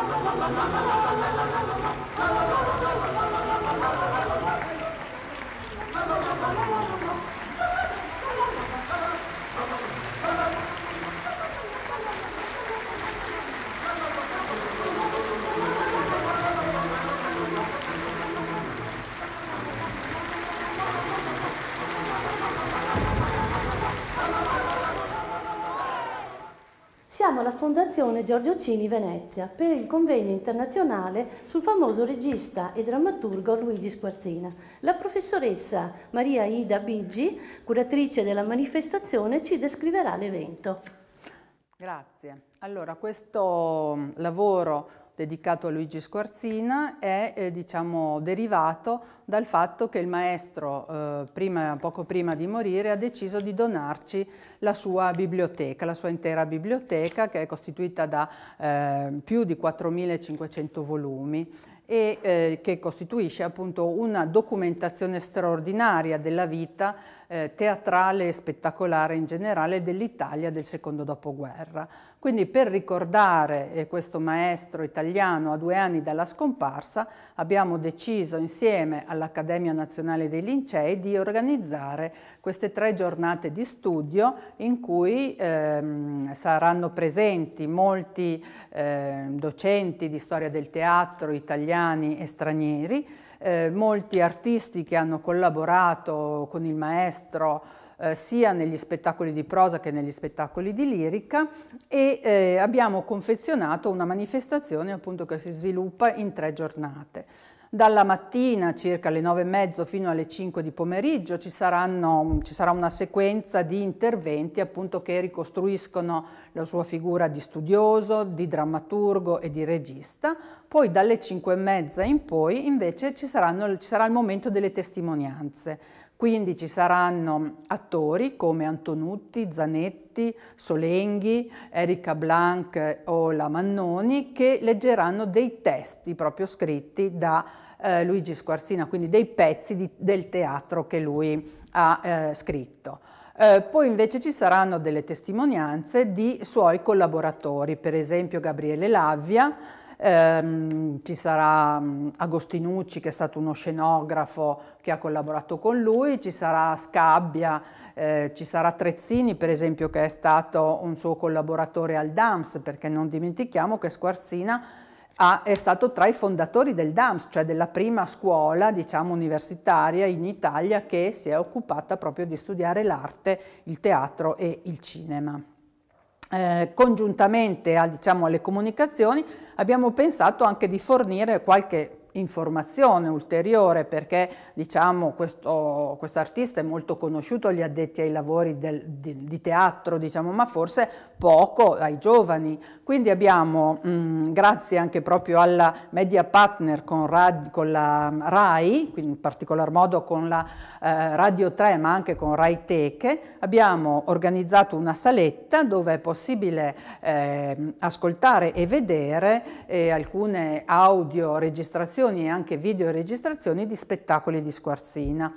Thank you. Siamo alla Fondazione Giorgio Cini Venezia per il convegno internazionale sul famoso regista e drammaturgo Luigi Squarzina. La professoressa Maria Ida Biggi, curatrice della manifestazione, ci descriverà l'evento. Grazie. Allora, questo mm, lavoro dedicato a Luigi Squarzina è eh, diciamo, derivato dal fatto che il maestro, eh, prima, poco prima di morire, ha deciso di donarci la sua biblioteca, la sua intera biblioteca che è costituita da eh, più di 4.500 volumi e eh, che costituisce appunto una documentazione straordinaria della vita eh, teatrale e spettacolare in generale dell'Italia del secondo dopoguerra. Quindi per ricordare eh, questo maestro italiano a due anni dalla scomparsa abbiamo deciso insieme all'Accademia Nazionale dei Lincei di organizzare queste tre giornate di studio in cui ehm, saranno presenti molti eh, docenti di storia del teatro italiani e stranieri eh, molti artisti che hanno collaborato con il maestro eh, sia negli spettacoli di prosa che negli spettacoli di lirica e eh, abbiamo confezionato una manifestazione appunto che si sviluppa in tre giornate. Dalla mattina, circa alle 9 e mezzo fino alle 5 di pomeriggio, ci, saranno, ci, sarà una sequenza di interventi appunto che ricostruiscono la sua figura di studioso, di drammaturgo e di regista. Poi dalle 5 e mezza in poi invece ci, saranno, ci sarà il momento delle testimonianze quindi ci saranno attori come Antonutti, Zanetti, Solenghi, Erika Blanc o la Mannoni che leggeranno dei testi proprio scritti da eh, Luigi Squarzina, quindi dei pezzi di, del teatro che lui ha eh, scritto. Eh, poi invece ci saranno delle testimonianze di suoi collaboratori, per esempio Gabriele Lavia, Ehm, ci sarà mm, Agostinucci che è stato uno scenografo che ha collaborato con lui, ci sarà Scabbia, eh, ci sarà Trezzini per esempio che è stato un suo collaboratore al DAMS perché non dimentichiamo che Squarzina ha, è stato tra i fondatori del DAMS, cioè della prima scuola diciamo, universitaria in Italia che si è occupata proprio di studiare l'arte, il teatro e il cinema eh, congiuntamente a, diciamo, alle comunicazioni abbiamo pensato anche di fornire qualche informazione ulteriore perché diciamo, questo quest artista è molto conosciuto agli addetti ai lavori del, di, di, teatro, diciamo, ma forse poco ai giovani. Quindi abbiamo, mh, mm, grazie anche proprio alla media partner con, Rad, con la RAI, in particolar modo con la eh, Radio 3 ma anche con RAI Teche, abbiamo organizzato una saletta dove è possibile eh, ascoltare e vedere eh, alcune audio registrazioni registrazioni e anche videoregistrazioni di spettacoli di Squarzina.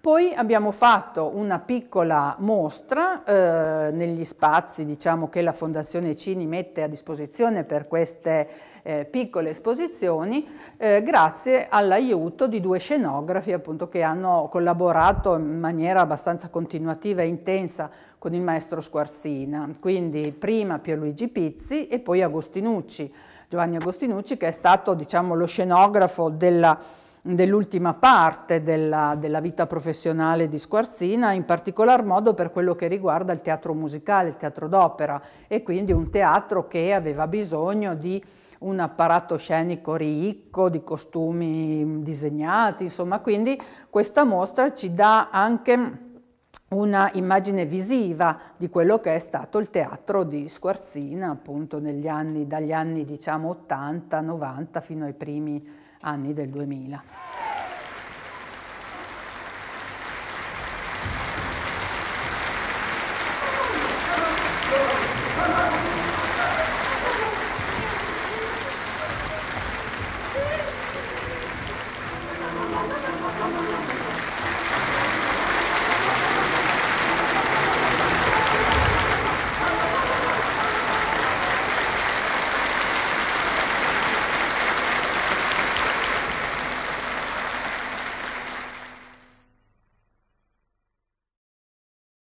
Poi abbiamo fatto una piccola mostra eh, negli spazi diciamo, che la Fondazione Cini mette a disposizione per queste eh, piccole esposizioni, eh, grazie all'aiuto di due scenografi appunto, che hanno collaborato in maniera abbastanza continuativa e intensa con il maestro Squarzina, quindi prima Pierluigi Pizzi e poi Agostinucci. Giovanni Agostinucci, che è stato diciamo, lo scenografo della dell'ultima parte della, della, vita professionale di Squarzina, in particolar modo per quello che riguarda il teatro musicale, il teatro d'opera e quindi un teatro che aveva bisogno di un apparato scenico ricco, di costumi disegnati, insomma, quindi questa mostra ci dà anche una immagine visiva di quello che è stato il teatro di Squarzina appunto anni, dagli anni diciamo 80, 90 fino ai primi anni del 2000.